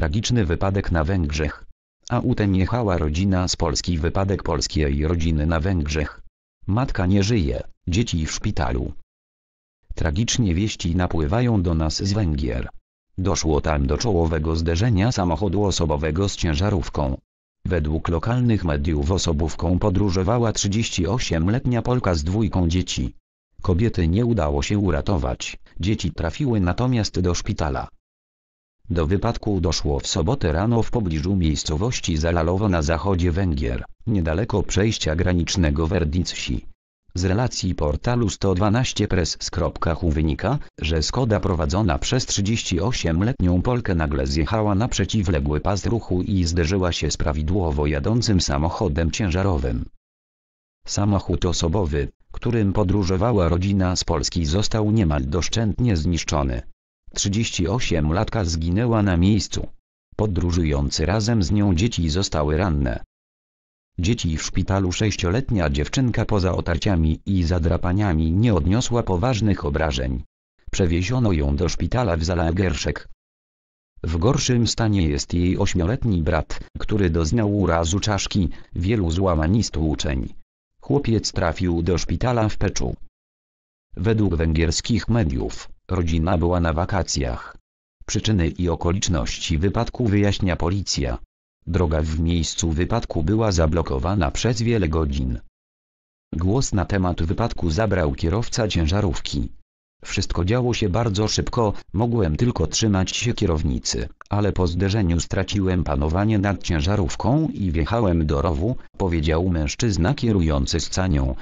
tragiczny wypadek na Węgrzech. Autem jechała rodzina z Polski wypadek polskiej rodziny na Węgrzech. Matka nie żyje, dzieci w szpitalu. Tragicznie wieści napływają do nas z Węgier. Doszło tam do czołowego zderzenia samochodu osobowego z ciężarówką. Według lokalnych mediów osobówką podróżowała 38-letnia Polka z dwójką dzieci. Kobiety nie udało się uratować, dzieci trafiły natomiast do szpitala. Do wypadku doszło w sobotę rano w pobliżu miejscowości Zalalowo na zachodzie Węgier, niedaleko przejścia granicznego Werdicsi. Z relacji portalu 112press.hu wynika, że Skoda prowadzona przez 38-letnią Polkę nagle zjechała na przeciwległy pas ruchu i zderzyła się z prawidłowo jadącym samochodem ciężarowym. Samochód osobowy, którym podróżowała rodzina z Polski został niemal doszczętnie zniszczony. 38-latka zginęła na miejscu. Podróżujący razem z nią dzieci zostały ranne. Dzieci w szpitalu sześcioletnia dziewczynka poza otarciami i zadrapaniami nie odniosła poważnych obrażeń. Przewieziono ją do szpitala w Zalagerszek. W gorszym stanie jest jej ośmioletni brat, który doznał urazu czaszki, wielu złamań i stłuczeń. Chłopiec trafił do szpitala w Peczu. Według węgierskich mediów, Rodzina była na wakacjach. Przyczyny i okoliczności wypadku wyjaśnia policja. Droga w miejscu wypadku była zablokowana przez wiele godzin. Głos na temat wypadku zabrał kierowca ciężarówki. Wszystko działo się bardzo szybko, mogłem tylko trzymać się kierownicy, ale po zderzeniu straciłem panowanie nad ciężarówką i wjechałem do rowu, powiedział mężczyzna kierujący canią.